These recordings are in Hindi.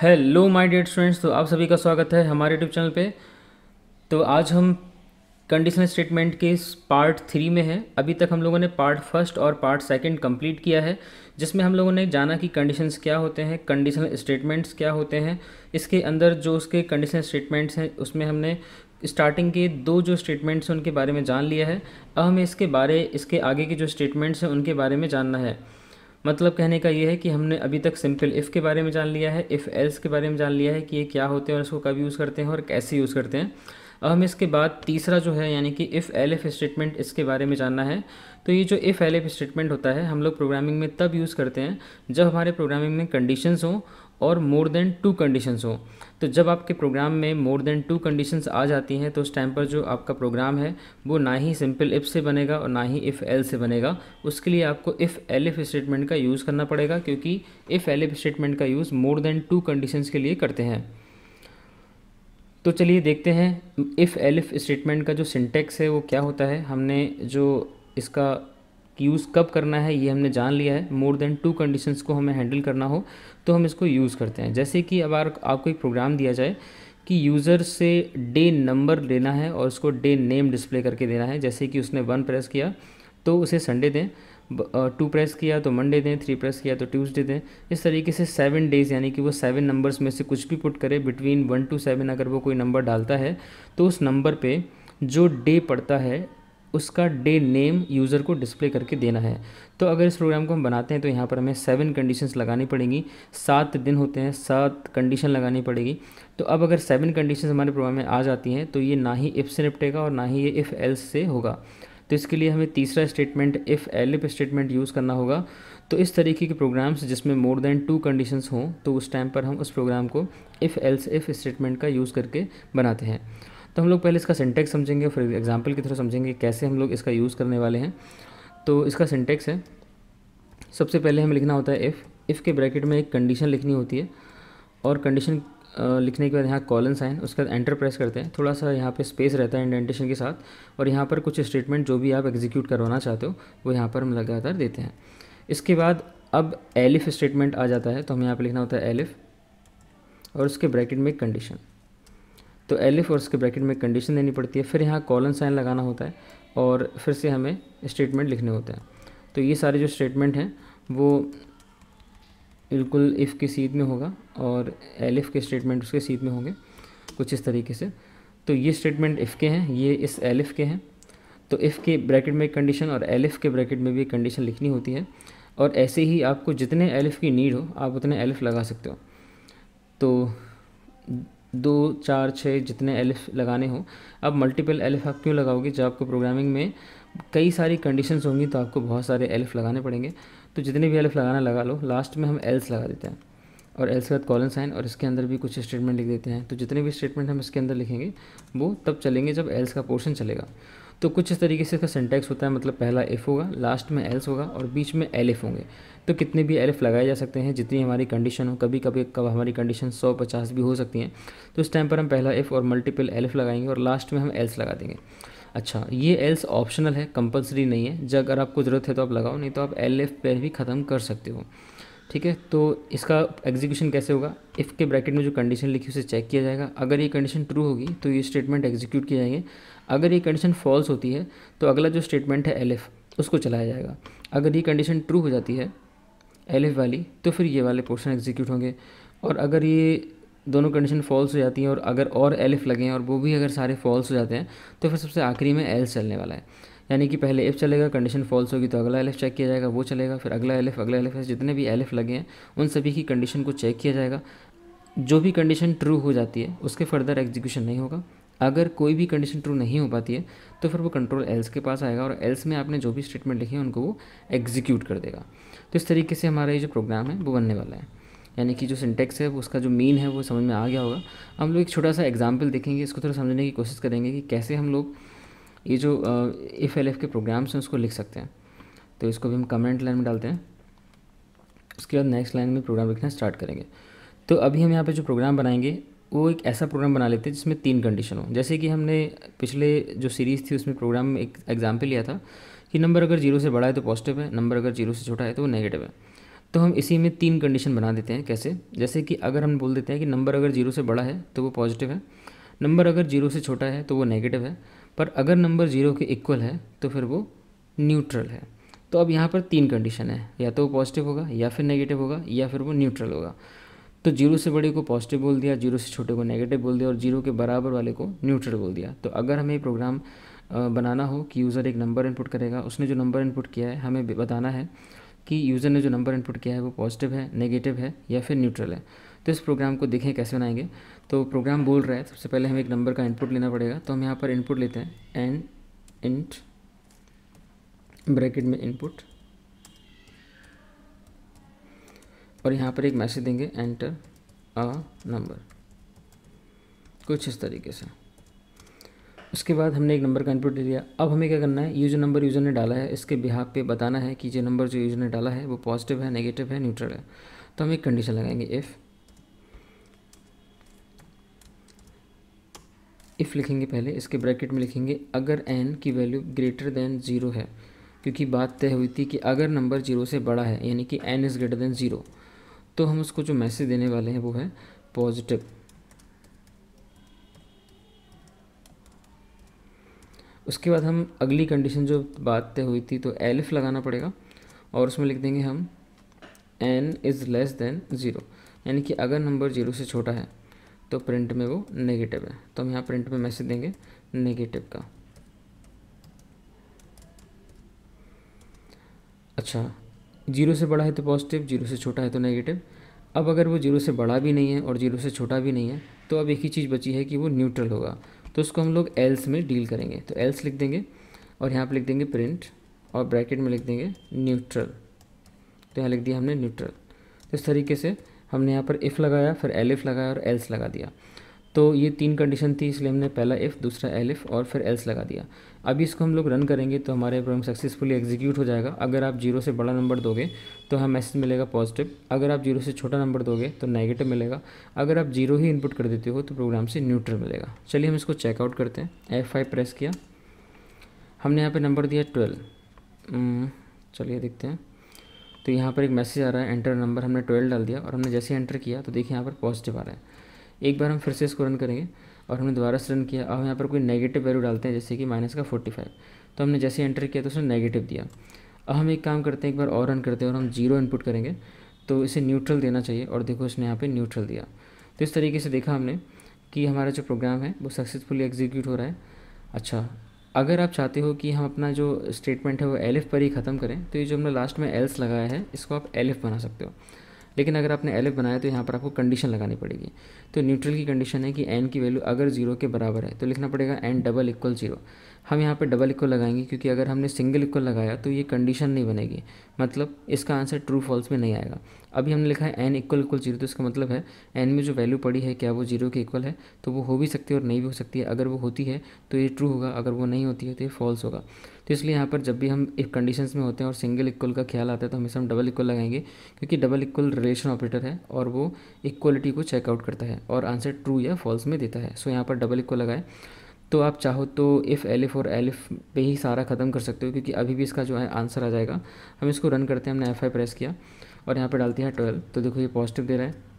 हेलो माय डियर स्टूडेंट्स तो आप सभी का स्वागत है हमारे यूट्यूब चैनल पे तो आज हम कंडीशनल स्टेटमेंट के पार्ट थ्री में हैं अभी तक हम लोगों ने पार्ट फर्स्ट और पार्ट सेकंड कंप्लीट किया है जिसमें हम लोगों ने जाना कि कंडीशंस क्या होते हैं कंडीशनल स्टेटमेंट्स क्या होते हैं इसके अंदर जो उसके कंडीशनल स्टेटमेंट्स हैं उसमें हमने स्टार्टिंग के दो जो स्टेटमेंट्स हैं उनके बारे में जान लिया है अब हमें इसके बारे इसके आगे के जो स्टेटमेंट्स हैं उनके बारे में जानना है मतलब कहने का ये है कि हमने अभी तक सिंपल इफ़ के बारे में जान लिया है इफ़ एल्स के बारे में जान लिया है कि ये क्या होते हैं और इसको कब यूज़ करते हैं और कैसे यूज़ करते हैं अब हम इसके बाद तीसरा जो है यानी कि इफ़ एल एफ स्टेटमेंट इसके बारे में जानना है तो ये जो इफ़ एल एफ स्टेटमेंट होता है हम लोग प्रोग्रामिंग में तब यूज़ करते हैं जब हमारे प्रोग्रामिंग में कंडीशंस हों और मोर देन टू कंडीशंस हो तो जब आपके प्रोग्राम में मोर देन टू कंडीशंस आ जाती हैं तो उस टाइम पर जो आपका प्रोग्राम है वो ना ही सिंपल इफ़ से बनेगा और ना ही इफ़ एल से बनेगा उसके लिए आपको इफ़ एल इफ़ स्टेटमेंट का यूज़ करना पड़ेगा क्योंकि इफ़ एल इफ़ स्टेटमेंट का use more than two conditions के लिए करते हैं तो चलिए देखते हैं इफ़ एल इफ़ स्टेटमेंट का जो सिंटेक्स है वो क्या होता है हमने जो इसका कि यूज़ कब करना है ये हमने जान लिया है मोर देन टू कंडीशंस को हमें हैंडल करना हो तो हम इसको यूज़ करते हैं जैसे कि अब आपको एक प्रोग्राम दिया जाए कि यूज़र से डे नंबर लेना है और उसको डे नेम डिस्प्ले करके देना है जैसे कि उसने वन प्रेस किया तो उसे संडे दें टू प्रेस किया तो मंडे दें थ्री प्रेस किया तो ट्यूसडे दें इस तरीके से सेवन डेज़ यानी कि वो सेवन नंबर्स में से कुछ भी पुट करे बिटवीन वन टू सेवन अगर वो कोई नंबर डालता है तो उस नंबर पे जो डे पड़ता है उसका डे नेम यूज़र को डिस्प्ले करके देना है तो अगर इस प्रोग्राम को हम बनाते हैं तो यहाँ पर हमें सेवन कंडीशंस लगानी पड़ेंगी सात दिन होते हैं सात कंडीशन लगानी पड़ेगी तो अब अगर सेवन कंडीशंस हमारे प्रोग्राम में आ जाती हैं तो ये ना ही इफ़ से निपटेगा और ना ही ये इफ़ एल्स से होगा तो इसके लिए हमें तीसरा statement if el if statement use करना होगा तो इस तरीके के प्रोग्राम्स जिसमें मोर देन टू कंडीशंस हों तो उस टाइम पर हम उस प्रोग्राम को इफ़ एल्स इफ़ स्टेटमेंट का यूज़ करके बनाते हैं तो हम लोग पहले इसका सिंटेक्स समझेंगे फिर एग्जाम्पल के थ्रू समझेंगे कैसे हम लोग इसका यूज़ करने वाले हैं तो इसका सिंटेक्स है सबसे पहले हमें लिखना होता है इफ़ इफ़ के ब्रैकेट में एक कंडीशन लिखनी होती है और कंडीशन लिखने के बाद यहाँ कॉलन साइन उसके बाद एंटर प्रेस करते हैं थोड़ा सा यहाँ पे स्पेस रहता है इंडेंटेशन के साथ और यहाँ पर कुछ स्टेटमेंट जो भी आप एग्जीक्यूट करवाना चाहते हो वो यहाँ पर हम लगातार देते हैं इसके बाद अब एलिफ स्टेटमेंट आ जाता है तो हमें यहाँ पर लिखना होता है एलिफ और उसके ब्रैकेट में एक कंडीशन तो एलिफ़ और उसके ब्रैकेट में कंडीशन देनी पड़ती है फिर यहाँ कॉलन साइन लगाना होता है और फिर से हमें स्टेटमेंट लिखने होते हैं तो ये सारे जो स्टेटमेंट हैं वो बिल्कुल इफ़ की सीध में होगा और एलिफ़ के स्टेटमेंट उसके सीध में होंगे कुछ इस तरीके से तो ये स्टेटमेंट इफ़ के हैं ये इस एलिफ़ के हैं तो इफ़ के ब्रैकेट में कंडीशन और एलिफ़ के ब्रैकेट में भी कंडीशन लिखनी होती है और ऐसे ही आपको जितने एलिफ़ की नीड हो आप उतने एलिफ लगा सकते हो तो दो चार छः जितने एलिफ लगाने हों अब मल्टीपल एलिफ आप क्यों लगाओगे जब आपको प्रोग्रामिंग में कई सारी कंडीशंस होंगी तो आपको बहुत सारे एलिफ लगाने पड़ेंगे तो जितने भी एलिफ लगाना लगा लो लास्ट में हम एल्स लगा देते हैं और एल्स के बाद कॉलन साइन और इसके अंदर भी कुछ स्टेटमेंट लिख देते हैं तो जितने भी स्टेटमेंट हम इसके अंदर लिखेंगे वो तब चलेंगे जब एल्स का पोर्शन चलेगा तो कुछ इस तरीके से इसका सेंटेक्स होता है मतलब पहला एफ होगा लास्ट में एल्स होगा और बीच में एलिफ होंगे तो कितने भी एल्फ लगाए जा सकते हैं जितनी हमारी कंडीशन हो कभी कभी कब हमारी कंडीशन सौ पचास भी हो सकती हैं तो इस टाइम पर हम पहला एफ़ और मल्टीपल एल्फ लगाएंगे और लास्ट में हम एल्स लगा देंगे अच्छा ये एल्स ऑप्शनल है कंपलसरी नहीं है जब अगर आपको ज़रूरत है तो आप लगाओ नहीं तो आप एल एफ पे भी ख़त्म कर सकते हो ठीक है तो इसका एग्जीक्यूशन कैसे होगा इफ़ के ब्रैकेट में जो कंडीशन लिखी उसे चेक किया जाएगा अगर ये कंडीशन ट्रू होगी तो ये स्टेटमेंट एग्जीक्यूट किए जाएंगे अगर ये कंडीशन फॉल्स होती है तो अगला जो स्टेटमेंट है एल उसको चलाया जाएगा अगर ये कंडीशन ट्रू हो जाती है एलिफ वाली तो फिर ये वाले पोर्शन एग्जीक्यूट होंगे और अगर ये दोनों कंडीशन फॉल्स हो जाती हैं और अगर और एलिफ हैं और वो भी अगर सारे फॉल्स हो जाते हैं तो फिर सबसे आखिरी में एल्स चलने वाला है यानी कि पहले एफ चलेगा कंडीशन फॉल्स होगी तो अगला एलिफ चेक किया जाएगा वो चलेगा फिर अगला एलिफ अगला एलिफ जितने भी एलिफ लगे हैं उन सभी की कंडीशन को चेक किया जाएगा जो भी कंडीशन ट्रू हो जाती है उसके फर्दर एग्जीक्यूशन नहीं होगा अगर कोई भी कंडीशन ट्रू नहीं हो पाती है तो फिर वो कंट्रोल एल्स के पास आएगा और एल्स में आपने जो भी स्टेटमेंट लिखी है उनको वो एग्जीक्यूट कर देगा तो इस तरीके से हमारा ये जो प्रोग्राम है वो बनने वाला है यानी कि जो सिंटेक्स है उसका जो मीन है वो समझ में आ गया होगा हम लोग एक छोटा सा एग्जाम्पल देखेंगे इसको थोड़ा समझने की कोशिश करेंगे कि कैसे हम लोग ये जो एफ एल एफ के प्रोग्राम्स हैं उसको लिख सकते हैं तो इसको भी हम कमेंट लाइन में डालते हैं उसके बाद नेक्स्ट लाइन में प्रोग्राम लिखना स्टार्ट करेंगे तो अभी हम यहाँ पे जो प्रोग्राम बनाएंगे वो एक ऐसा प्रोग्राम बना लेते हैं जिसमें तीन कंडीशन हो जैसे कि हमने पिछले जो सीरीज़ थी उसमें प्रोग्राम में एक एग्जाम्पल लिया था कि नंबर अगर जीरो से बड़ा है तो पॉजिटिव है नंबर अगर जीरो से छोटा है तो वो नेगेटिव है तो हम इसी में तीन कंडीशन बना देते हैं कैसे जैसे कि अगर हम बोल देते हैं कि नंबर अगर जीरो से बड़ा है तो वो पॉजिटिव है नंबर अगर जीरो से छोटा है तो वो नेगेटिव है पर अगर नंबर जीरो के इक्वल है तो फिर वो न्यूट्रल है तो अब यहाँ पर तीन कंडीशन है या तो वो पॉजिटिव होगा या फिर नेगेटिव होगा या फिर वो न्यूट्रल होगा तो जीरो से बड़े को पॉजिटिव बोल दिया जीरो से छोटे को नेगेटिव बोल दिया और जीरो के बराबर वाले को न्यूट्रल बोल दिया तो अगर हमें प्रोग्राम बनाना हो कि यूज़र एक नंबर इनपुट करेगा उसने जो नंबर इनपुट किया है हमें बताना है कि यूज़र ने जो नंबर इनपुट किया है वो पॉजिटिव है नेगेटिव है या फिर न्यूट्रल है तो इस प्रोग्राम को देखें कैसे बनाएंगे तो प्रोग्राम बोल रहा है सबसे पहले हमें एक नंबर का इनपुट लेना पड़ेगा तो हम यहाँ पर इनपुट लेते हैं एंड इंट ब्रैकेट में इनपुट और यहाँ पर एक मैसेज देंगे एंटर अ नंबर कुछ इस तरीके से उसके बाद हमने एक नंबर का इनपुट ले लिया अब हमें क्या करना है ये जो नंबर यूज़र ने डाला है इसके बिहाव पे बताना है कि ये नंबर जो यूज़र ने डाला है वो पॉजिटिव है नेगेटिव है न्यूट्रल है तो हम एक कंडीशन लगाएंगे इफ़ इफ़ लिखेंगे पहले इसके ब्रैकेट में लिखेंगे अगर एन की वैल्यू ग्रेटर देन ज़ीरो है क्योंकि बात तय हुई थी कि अगर नंबर जीरो से बड़ा है यानी कि N is greater than zero तो हम उसको जो मैसेज देने वाले हैं वो है पॉजिटिव उसके बाद हम अगली कंडीशन जो बात तय हुई थी तो एलिफ लगाना पड़ेगा और उसमें लिख देंगे हम N is less than zero यानी कि अगर नंबर जीरो से छोटा है तो प्रिंट में वो नेगेटिव है तो हम यहाँ प्रिंट में मैसेज देंगे नेगेटिव का अच्छा जीरो से बड़ा है तो पॉजिटिव जीरो से छोटा है तो नेगेटिव अब अगर वो जीरो से बड़ा भी नहीं है और जीरो से छोटा भी नहीं है तो अब एक ही चीज़ बची है कि वो न्यूट्रल होगा तो उसको हम लोग एल्स में डील करेंगे तो एल्स लिख देंगे और यहाँ पर लिख देंगे प्रिंट और ब्रैकेट में लिख देंगे न्यूट्रल तो यहाँ लिख दिया हमने न्यूट्रल तो इस तरीके से हमने यहाँ पर इफ़ लगाया फिर एल इफ़ लगाया और एल्स लगा दिया तो ये तीन कंडीशन थी इसलिए हमने पहला इफ़ दूसरा एलिफ और फिर एल्स लगा दिया अभी इसको हम लोग रन करेंगे तो हमारे प्रोग्राम सक्सेसफुली एग्जीक्यूट हो जाएगा अगर आप जीरो से बड़ा नंबर दोगे तो हमें मैसेज मिलेगा पॉजिटिव अगर आप जीरो से छोटा नंबर दोगे तो नेगेटिव मिलेगा अगर आप जीरो ही इनपुट कर देते हो तो प्रोग्राम से न्यूट्रल मिलेगा चलिए हम इसको चेकआउट करते हैं एफ फाइव प्रेस किया हमने यहाँ पर नंबर दिया ट्वेल्व हम्म, चलिए देखते हैं तो यहाँ पर एक मैसेज आ रहा है एंटर नंबर हमने ट्वेल्व डाल दिया और हमने जैसे एंटर किया तो देखिए यहाँ पर पॉजिटिव आ रहा है एक बार हम फिर से इसको रन करेंगे और हमने दोबारा से रन किया अब यहाँ पर कोई नेगेटिव वैल्यू डालते हैं जैसे कि माइनस का फोर्टी फाइव तो हमने जैसे एंटर किया तो उसने नेगेटिव दिया अब हम एक काम करते हैं एक बार और रन करते हैं और हम जीरो इनपुट करेंगे तो इसे न्यूट्रल देना चाहिए और देखो इसने यहाँ पर न्यूट्रल दिया तो इस तरीके से देखा हमने कि हमारा जो प्रोग्राम है वो सक्सेसफुली एग्जीक्यूट हो रहा है अच्छा अगर आप चाहते हो कि हम अपना जो स्टेटमेंट है वो एलिफ पर ही ख़त्म करें तो ये जो हमने लास्ट में एल्स लगाया है इसको आप एलिफ बना सकते हो लेकिन अगर आपने एल बनाया तो यहाँ पर आपको कंडीशन लगानी पड़ेगी तो न्यूट्रल की कंडीशन है कि एन की वैल्यू अगर जीरो के बराबर है तो लिखना पड़ेगा एन डबल इक्वल जीरो हम यहाँ पर डबल इक्वल लगाएंगे क्योंकि अगर हमने सिंगल इक्वल लगाया तो ये कंडीशन नहीं बनेगी मतलब इसका आंसर ट्रू फॉल्स में नहीं आएगा अभी हमने लिखा है एन इक्वल इक्वल जीरो तो इसका मतलब है एन में जो वैल्यू पड़ी है क्या वो जीरो के इक्वल है तो वो हो भी सकती है और नहीं भी हो सकती है अगर वो होती है तो ये ट्रू होगा अगर वो नहीं होती है तो ये फॉल्स होगा तो इसलिए यहाँ पर जब भी हम इफ कंडीशंस में होते हैं और सिंगल इक्वल का ख्याल आता है तो हमेशा हम डबल इक्वल लगाएंगे क्योंकि डबल इक्वल रिलेशन ऑपरेटर है और वो इक्वलिटी को चेकआउट करता है और आंसर ट्रू या फॉल्स में देता है सो यहाँ पर डबल इक्वल लगाए तो आप चाहो तो इफ़ एलिफ और एलिफ पे ही सारा ख़त्म कर सकते हो क्योंकि अभी भी इसका जो है आंसर आ जाएगा हम इसको रन करते हैं हमने एफ प्रेस किया और यहाँ पर डालती है ट्वेल्व तो देखो ये पॉजिटिव दे रहा है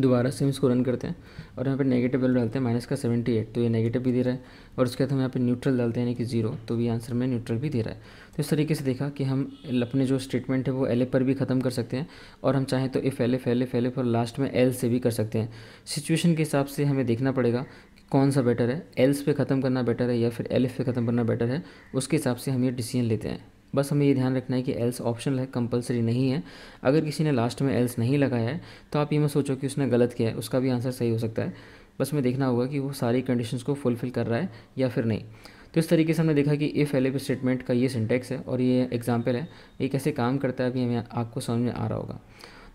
दोबारा सेम इसको रन करते हैं और यहाँ पे नेगेटिव वैल्यू डालते हैं माइनस का सेवेंटी एट तो ये नेगेटिव भी दे रहा है और उसके बाद हम यहाँ पे न्यूट्रल डालते हैं यानी कि जीरो तो भी आंसर में न्यूट्रल भी दे रहा है तो इस तरीके से देखा कि हम अपने जो स्टेटमेंट है वो एल पर भी ख़त्म कर सकते हैं और हम चाहें तो if L F L F L F और लास्ट में एल से भी कर सकते हैं सिचुएशन के हिसाब से हमें देखना पड़ेगा कौन सा बेटर है एल्स पे ख़त्म करना बेटर है या फिर एल पे ख़त्म करना बेटर है उसके हिसाब से हम ये डिसीजन लेते हैं बस हमें ये ध्यान रखना है कि एल्स ऑप्शन है कंपलसरी नहीं है अगर किसी ने लास्ट में एल्स नहीं लगाया है तो आप ये मत सोचो कि उसने गलत किया है उसका भी आंसर सही हो सकता है बस हमें देखना होगा कि वो सारी कंडीशंस को फुलफिल कर रहा है या फिर नहीं तो इस तरीके से हमने देखा कि इफ़ एलिफ स्टेटमेंट का ये सिंटेक्स है और ये एग्जाम्पल है ये कैसे काम करता है अभी हमें आपको समझ में आ रहा होगा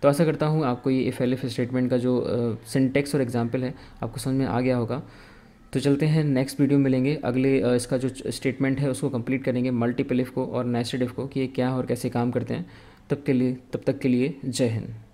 तो ऐसा करता हूँ आपको ये इफ़ एलिफ स्टेटमेंट का जो सिंटेक्स और एग्जाम्पल है आपको समझ में आ गया होगा तो चलते हैं नेक्स्ट वीडियो मिलेंगे अगले इसका जो स्टेटमेंट है उसको कंप्लीट करेंगे मल्टीपल इफ़ को और नेस्टेड इफ़ को कि ये क्या और कैसे काम करते हैं तब के लिए तब तक के लिए जय हिंद